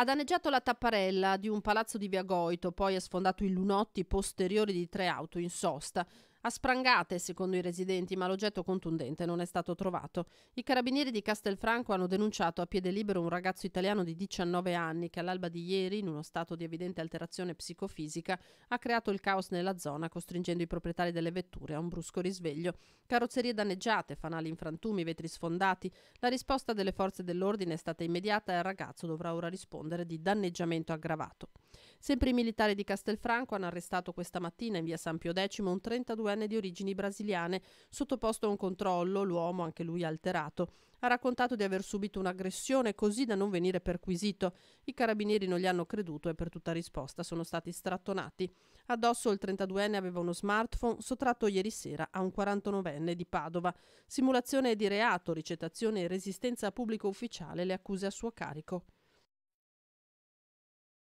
Ha danneggiato la tapparella di un palazzo di Via Goito, poi ha sfondato i lunotti posteriori di tre auto in sosta a sprangate, secondo i residenti, ma l'oggetto contundente non è stato trovato. I carabinieri di Castelfranco hanno denunciato a piede libero un ragazzo italiano di 19 anni che all'alba di ieri, in uno stato di evidente alterazione psicofisica, ha creato il caos nella zona, costringendo i proprietari delle vetture a un brusco risveglio. Carrozzerie danneggiate, fanali in frantumi, vetri sfondati. La risposta delle forze dell'ordine è stata immediata e il ragazzo dovrà ora rispondere di danneggiamento aggravato. Sempre i militari di Castelfranco hanno arrestato questa mattina in via San Pio X un 32enne di origini brasiliane, sottoposto a un controllo, l'uomo, anche lui alterato, ha raccontato di aver subito un'aggressione così da non venire perquisito. I carabinieri non gli hanno creduto e per tutta risposta sono stati strattonati. Addosso il 32enne aveva uno smartphone sottratto ieri sera a un 49enne di Padova. Simulazione di reato, ricettazione e resistenza a pubblico ufficiale le accuse a suo carico.